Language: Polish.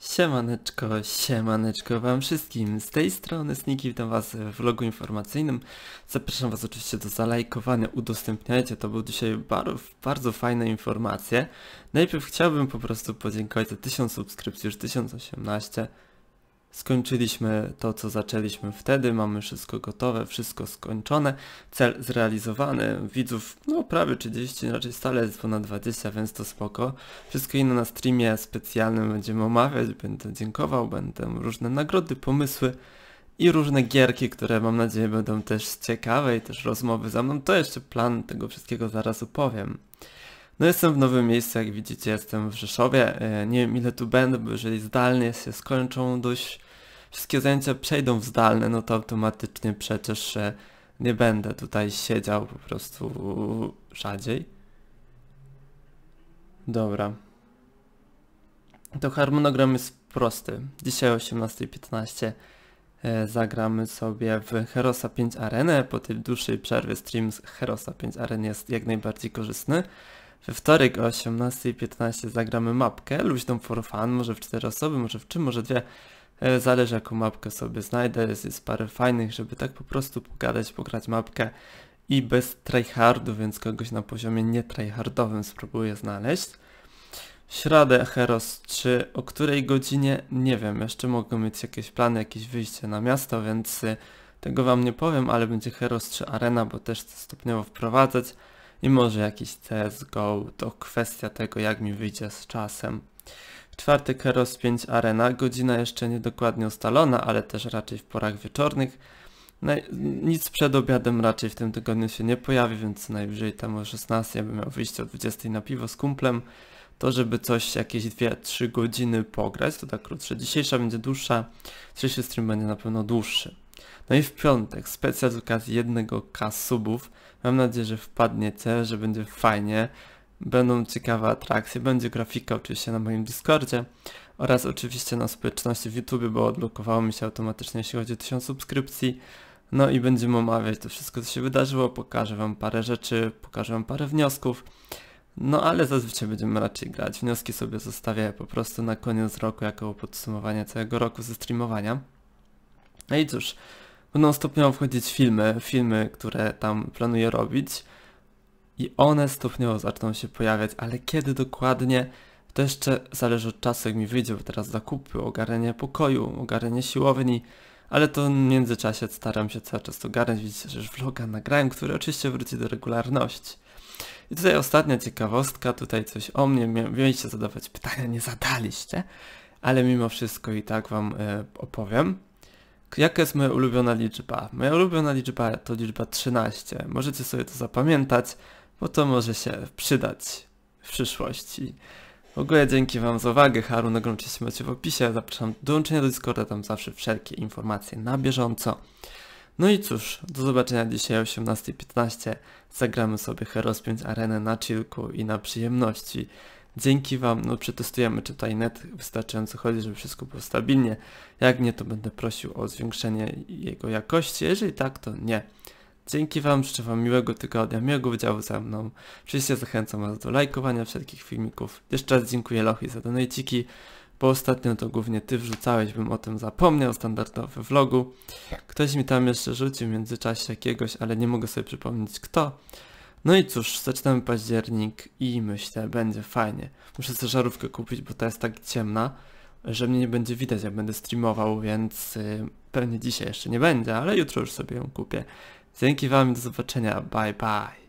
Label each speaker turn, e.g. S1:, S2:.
S1: Siemaneczko, siemaneczko wam wszystkim, z tej strony Sniki, witam was w vlogu informacyjnym. Zapraszam was oczywiście do zalajkowania, udostępniajcie, to był dzisiaj bardzo, bardzo fajne informacje. Najpierw chciałbym po prostu podziękować za 1000 subskrypcji, już 1018. Skończyliśmy to, co zaczęliśmy wtedy, mamy wszystko gotowe, wszystko skończone, cel zrealizowany, widzów no prawie 30, raczej stale jest ponad 20, więc to spoko. Wszystko inne na streamie specjalnym będziemy omawiać, będę dziękował, będę różne nagrody, pomysły i różne gierki, które mam nadzieję będą też ciekawe i też rozmowy za mną. To jeszcze plan tego wszystkiego zaraz opowiem. No jestem w nowym miejscu, jak widzicie, jestem w Rzeszowie. E, nie wiem ile tu będę, bo jeżeli zdalnie się skończą dość wszystkie zajęcia przejdą w zdalne, no to automatycznie przecież e, nie będę tutaj siedział po prostu rzadziej. Dobra. To harmonogram jest prosty. Dzisiaj o 18.15 e, zagramy sobie w Herosa 5 Arenę. Po tej dłuższej przerwie stream z Herosa 5 Aren jest jak najbardziej korzystny. We wtorek o 18.15 zagramy mapkę, luźną for fun, może w 4 osoby, może w 3, może dwie. E, zależy jaką mapkę sobie znajdę, jest, jest parę fajnych, żeby tak po prostu pogadać, pograć mapkę i bez tryhardu, więc kogoś na poziomie nie tryhardowym spróbuję znaleźć. W środę Heros 3, o której godzinie nie wiem, jeszcze mogą mieć jakieś plany, jakieś wyjście na miasto, więc e, tego wam nie powiem, ale będzie Heros 3 Arena, bo też chcę stopniowo wprowadzać i może jakiś CSGO, to kwestia tego jak mi wyjdzie z czasem. W czwartek Heroes 5 Arena, godzina jeszcze niedokładnie ustalona, ale też raczej w porach wieczornych. nic przed obiadem raczej w tym tygodniu się nie pojawi, więc najwyżej tam o 16 ja bym miał wyjść o 20 na piwo z kumplem. To, żeby coś jakieś 2-3 godziny pograć, to tak krótsze. Dzisiejsza będzie dłuższa, dzisiejszy stream będzie na pewno dłuższy. No i w piątek, specjal z okazji jednego k subów. Mam nadzieję, że wpadniecie, że będzie fajnie. Będą ciekawe atrakcje, będzie grafika oczywiście na moim Discordzie oraz oczywiście na społeczności w YouTube, bo odblokowało mi się automatycznie, jeśli chodzi o 1000 subskrypcji. No i będziemy omawiać to wszystko, co się wydarzyło, pokażę wam parę rzeczy, pokażę wam parę wniosków. No ale zazwyczaj będziemy raczej grać. Wnioski sobie zostawię po prostu na koniec roku jako podsumowanie całego roku ze streamowania. No i cóż, będą stopniowo wchodzić filmy, filmy, które tam planuję robić i one stopniowo zaczną się pojawiać, ale kiedy dokładnie, to jeszcze zależy od czasu, jak mi wyjdzie, bo teraz zakupy, ogarnienie pokoju, ogarnienie siłowni, ale to w międzyczasie staram się cały czas ogarnąć, widzicie, że już vloga nagrałem, który oczywiście wróci do regularności. I tutaj ostatnia ciekawostka, tutaj coś o mnie, mieliście zadawać pytania, nie zadaliście, ale mimo wszystko i tak wam y, opowiem jaka jest moja ulubiona liczba? Moja ulubiona liczba to liczba 13. Możecie sobie to zapamiętać, bo to może się przydać w przyszłości. W ogóle dzięki Wam za uwagę, Harun się macie w opisie, zapraszam do dołączenia do Discorda, tam zawsze wszelkie informacje na bieżąco. No i cóż, do zobaczenia dzisiaj o 18.15. Zagramy sobie Hero 5 Arenę na chillku i na przyjemności. Dzięki Wam no, przetestujemy, czy tutaj net wystarczająco chodzi, żeby wszystko było stabilnie. Jak nie, to będę prosił o zwiększenie jego jakości. Jeżeli tak, to nie. Dzięki Wam, życzę Wam miłego tygodnia, miłego udziału ze mną. Oczywiście zachęcam Was do lajkowania wszelkich filmików. Jeszcze raz dziękuję Lochi za donajciki, bo ostatnio to głównie Ty wrzucałeś, bym o tym zapomniał, standardowy vlogu. Tak. Ktoś mi tam jeszcze rzucił w międzyczasie jakiegoś, ale nie mogę sobie przypomnieć kto. No i cóż, zaczynamy październik i myślę, będzie fajnie. Muszę sobie żarówkę kupić, bo ta jest tak ciemna, że mnie nie będzie widać, jak będę streamował, więc y, pewnie dzisiaj jeszcze nie będzie, ale jutro już sobie ją kupię. Dzięki Wam i do zobaczenia. Bye bye.